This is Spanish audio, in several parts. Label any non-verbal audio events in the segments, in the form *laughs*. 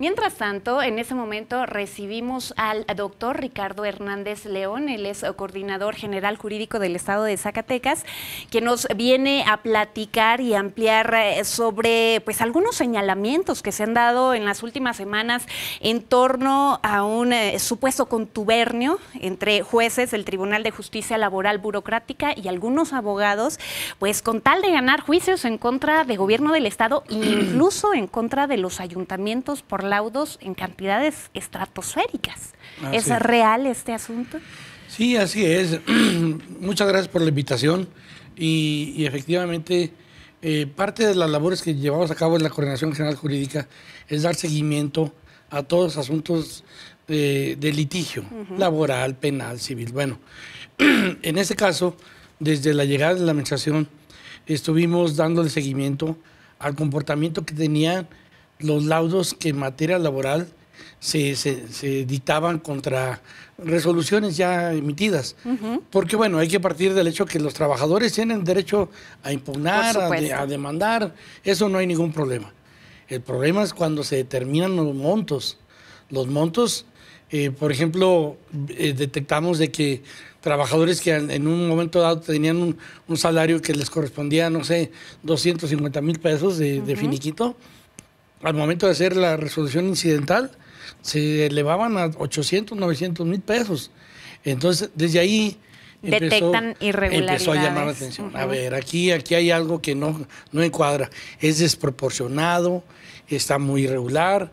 Mientras tanto, en ese momento recibimos al doctor Ricardo Hernández León, él es coordinador general jurídico del Estado de Zacatecas, que nos viene a platicar y ampliar eh, sobre pues algunos señalamientos que se han dado en las últimas semanas en torno a un eh, supuesto contubernio entre jueces del Tribunal de Justicia Laboral Burocrática y algunos abogados, pues con tal de ganar juicios en contra del gobierno del Estado e incluso en contra de los ayuntamientos por la laudos en cantidades estratosféricas. ¿Es real este asunto? Sí, así es. *clears throat* Muchas gracias por la invitación. Y, efectivamente, eh, parte de las labores que llevamos a cabo en la Coordinación General Jurídica es dar seguimiento a todos los asuntos de, litigio, laboral, penal, civil. Bueno, *clears throat* en este caso, desde la llegada de la administración, estuvimos dándole seguimiento al comportamiento que tenían los laudos que en materia laboral se, se, dictaban contra resoluciones ya emitidas. Porque bueno, hay que partir del hecho que los trabajadores tienen derecho a impugnar, a, demandar, eso no hay ningún problema. El problema es cuando se determinan los montos. Los montos, eh, por ejemplo, eh, detectamos de que trabajadores que en un momento dado tenían un, salario que les correspondía, no sé, 250 mil pesos de finiquito, al momento de hacer la resolución incidental, se elevaban a 800, 900 mil pesos. Entonces, desde ahí... Empezó, a llamar la atención. A ver, aquí, aquí hay algo que no, no encuadra. Es desproporcionado, está muy irregular.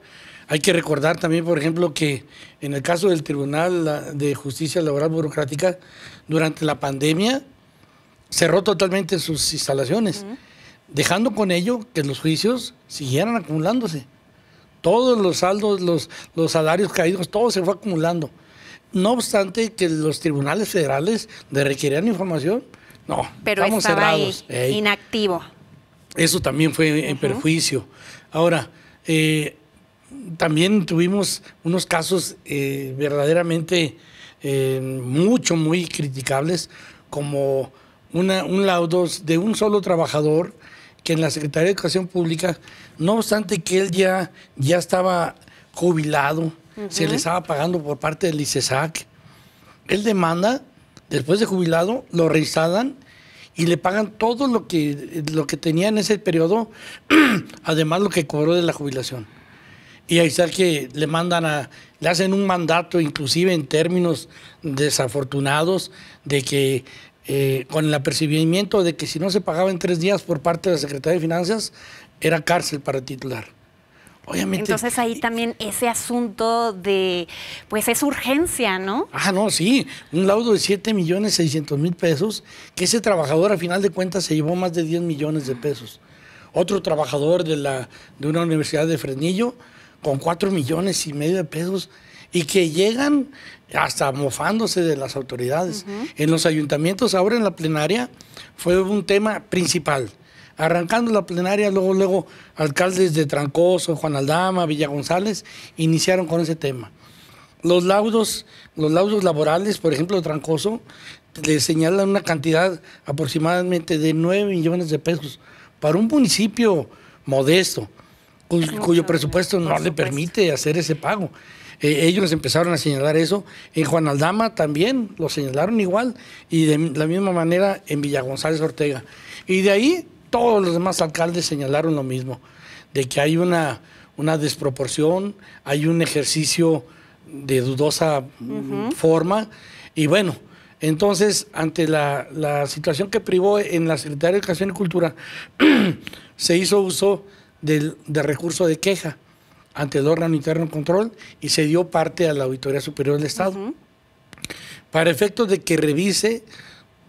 Hay que recordar también, por ejemplo, que en el caso del Tribunal de Justicia Laboral Burocrática, durante la pandemia cerró totalmente sus instalaciones dejando con ello que los juicios siguieran acumulándose. Todos los saldos, los, los salarios caídos, todo se fue acumulando. No obstante que los tribunales federales le requerían información, no, Pero estamos estaba Ahí, inactivo. Eso también fue en perjuicio. Ahora, eh, también tuvimos unos casos eh, verdaderamente eh, mucho, muy criticables, como un laudo de un solo trabajador que en la Secretaría de Educación Pública, no obstante que él ya, ya estaba jubilado, se le estaba pagando por parte del ICESAC, él demanda, después de jubilado, lo reinstalan y le pagan todo lo que, lo que tenía en ese periodo, *clears throat* además lo que cobró de la jubilación. Y ahí está que le mandan a, le hacen un mandato, inclusive en términos desafortunados, de que eh, con el apercibimiento de que si no se pagaba en tres días por parte de la Secretaría de Finanzas, era cárcel para titular. Obviamente. Entonces ahí también ese asunto de, pues es urgencia, ¿no? Ah, no, sí, un laudo de 7.600.000 millones mil pesos, que ese trabajador a final de cuentas se llevó más de 10 millones de pesos. Otro trabajador de, la, de una universidad de Fresnillo con 4 millones y medio de pesos y que llegan hasta mofándose de las autoridades. En los ayuntamientos, ahora en la plenaria, fue un tema principal. Arrancando la plenaria, luego, luego, alcaldes de Trancoso, Juan Aldama, Villa González, iniciaron con ese tema. Los laudos, los laudos laborales, por ejemplo, de Trancoso, le señalan una cantidad aproximadamente de 9 millones de pesos para un municipio modesto, cuyo presupuesto no le permite hacer ese pago. Eh, ellos empezaron a señalar eso. En Juan Aldama también lo señalaron igual y de la misma manera en Villagonzález Ortega. Y de ahí todos los demás alcaldes señalaron lo mismo, de que hay una, una desproporción, hay un ejercicio de dudosa forma. Y bueno, entonces, ante la, situación que privó en la Secretaría de Educación y Cultura, *clears throat* se hizo uso del, del recurso de queja ante órgano Interno de Control y se dio parte a la Auditoría Superior del Estado. Para efecto de que revise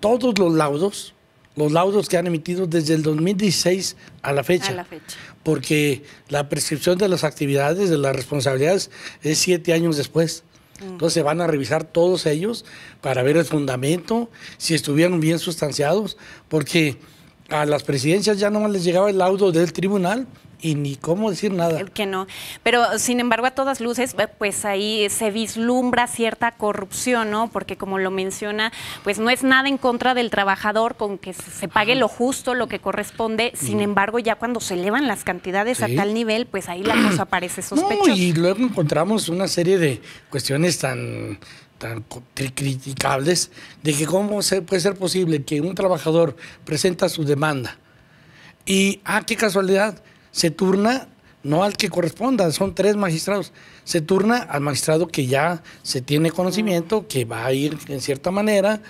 todos los laudos, los laudos que han emitido desde el 2016 a la fecha. Porque la prescripción de las actividades, de las responsabilidades, es siete años después. Entonces se van a revisar todos ellos para ver el fundamento, si estuvieron bien sustanciados, porque a las presidencias ya no les llegaba el laudo del tribunal, y ni cómo decir nada. Que no. Pero sin embargo, a todas luces, eh, pues ahí se vislumbra cierta corrupción, ¿no? Porque como lo menciona, pues no es nada en contra del trabajador con que se pague lo justo, lo que corresponde. Sin embargo, ya cuando se elevan las cantidades a tal nivel, pues ahí la cosa *clears throat* parece sospechosa. y luego encontramos una serie de cuestiones tan tan criticables de que cómo se puede ser posible que un trabajador presenta su demanda y ah qué casualidad se turna no al que corresponda, son tres magistrados. Se turna al magistrado que ya se tiene conocimiento, que va a ir en cierta manera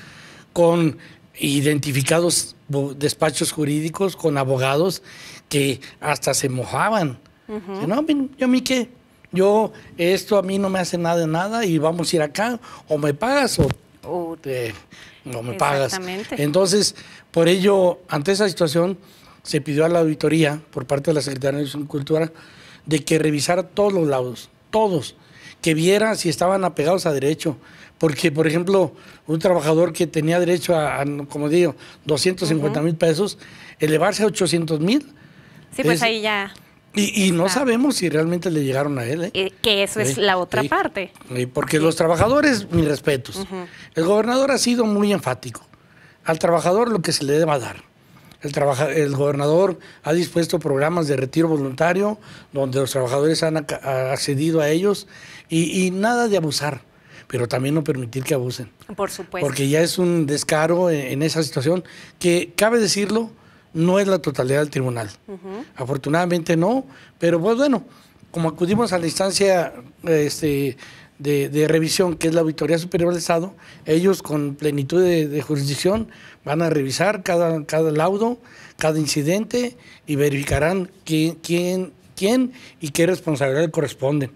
con identificados despachos jurídicos, con abogados que hasta se mojaban. No, yo a mí qué, yo esto a mí no me hace nada de nada y vamos a ir acá, o me pagas o eh, no me pagas. Entonces, por ello, ante esa situación, se pidió a la auditoría por parte de la Secretaría de Cultura de que revisara todos los lados, todos, que viera si estaban apegados a derecho. Porque, por ejemplo, un trabajador que tenía derecho a, como digo, 250 mil pesos, elevarse a 800 mil. Sí, pues ahí ya. Y, no sabemos si realmente le llegaron a él. ¿eh? Eh, que eso es la otra parte. porque los trabajadores, mis respetos. El gobernador ha sido muy enfático. Al trabajador lo que se le deba dar. El, el gobernador ha dispuesto programas de retiro voluntario donde los trabajadores han accedido a ellos y, nada de abusar pero también no permitir que abusen. Por supuesto. Porque ya es un descaro en, esa situación que, cabe decirlo, no es la totalidad del tribunal. Afortunadamente no, pero pues bueno, como acudimos a la instancia este, de, revisión, que es la Auditoría Superior del Estado, ellos con plenitud de, jurisdicción van a revisar cada, cada laudo, cada incidente y verificarán quién, quién, quién y qué responsabilidad le corresponde.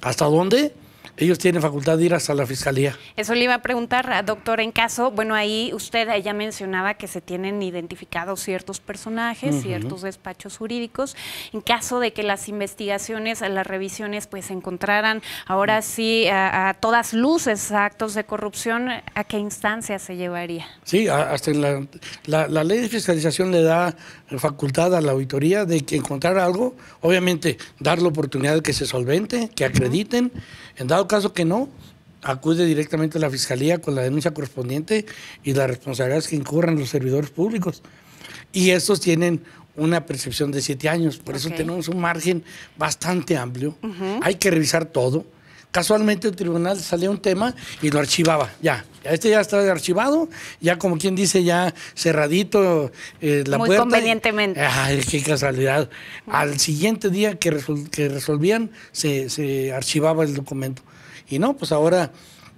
¿Hasta dónde? ellos tienen facultad de ir hasta la fiscalía. Eso le iba a preguntar, doctor, en caso, bueno, ahí usted ya mencionaba que se tienen identificados ciertos personajes, ciertos despachos jurídicos. En caso de que las investigaciones, las revisiones, pues encontraran ahora mm. sí a, todas luces actos de corrupción, ¿a qué instancia se llevaría? Sí, hasta la, la, la ley de fiscalización le da facultad a la auditoría de que encontrar algo, obviamente dar la oportunidad de que se solvente, que acrediten, en dado caso que no, acude directamente a la fiscalía con la denuncia correspondiente y las responsabilidades que incurran los servidores públicos. Y estos tienen una percepción de siete años, por eso tenemos un margen bastante amplio. Hay que revisar todo. Casualmente el tribunal salía un tema y lo archivaba, ya. Este ya está archivado, ya como quien dice, ya cerradito eh, la puerta. Muy convenientemente. qué casualidad. Al siguiente día que, que resolvían, se archivaba el documento. Y no, pues ahora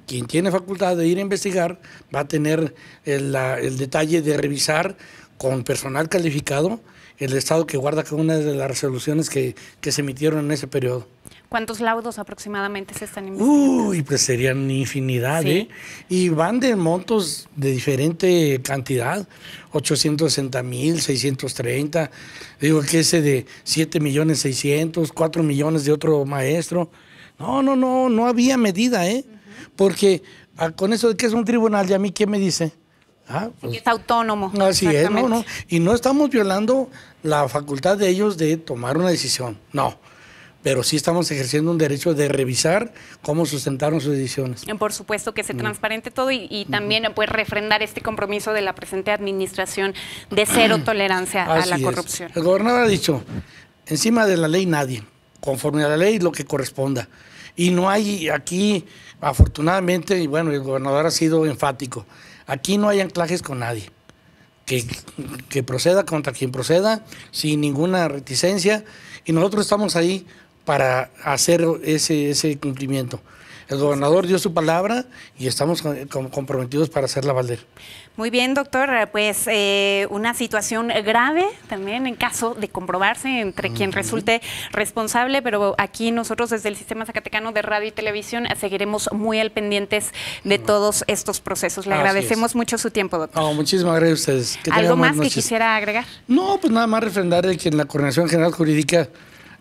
quien tiene facultad de ir a investigar va a tener el, detalle de revisar con personal calificado el estado que guarda cada una de las resoluciones que, que se emitieron en ese periodo. ¿Cuántos laudos aproximadamente se están investigando? Uy, pues serían infinidad, ¿eh? Y van de montos de diferente cantidad, 860 mil, 630, digo que ese de 7 millones 600, 4 millones de otro maestro. No, no, no, no había medida, ¿eh? Porque ah, con eso de que es un tribunal, ¿y a mí qué me dice? Ah, es pues autónomo. Así es, no, no. Y no estamos violando la facultad de ellos de tomar una decisión, no. Pero sí estamos ejerciendo un derecho de revisar cómo sustentaron sus decisiones. Por supuesto que se mm. transparente todo y, también eh, pues refrendar este compromiso de la presente administración de cero *clears throat* tolerancia a la corrupción. El gobernador ha dicho, encima de la ley nadie conforme a la ley lo que corresponda. Y no hay aquí, afortunadamente, y bueno, el gobernador ha sido enfático, aquí no hay anclajes con nadie. Que, que proceda contra quien proceda, sin ninguna reticencia, y nosotros estamos ahí para hacer ese, ese cumplimiento. El gobernador dio su palabra y estamos comprometidos para hacerla valer. Muy bien, doctor. Pues eh, una situación grave también en caso de comprobarse entre quien resulte responsable, pero aquí nosotros desde el Sistema Zacatecano de Radio y Televisión seguiremos muy al pendientes de todos estos procesos. Le agradecemos mucho su tiempo, doctor. muchísimas gracias a ustedes. ¿Algo más que quisiera agregar? No, pues nada más refrendar de que en la Coordinación General Jurídica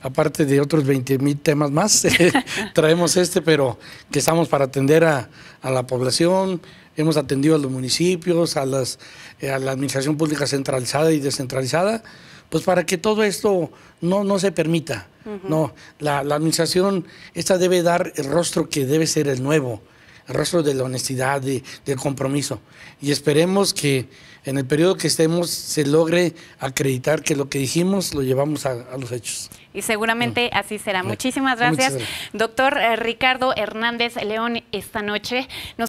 aparte de otros 20 mil temas más, *laughs* eh, traemos este, pero que estamos para atender a, la población. Hemos atendido a los municipios, a, las, eh, a la administración pública centralizada y descentralizada, pues para que todo esto no, no se permita. No, la, la, administración, esta debe dar el rostro que debe ser el nuevo. Rastro de la honestidad, del compromiso. Y esperemos que en el periodo que estemos se logre acreditar que lo que dijimos lo llevamos a, los hechos. Y seguramente así será. Muchísimas gracias, gracias, doctor eh, Ricardo Hernández León, esta noche. Nos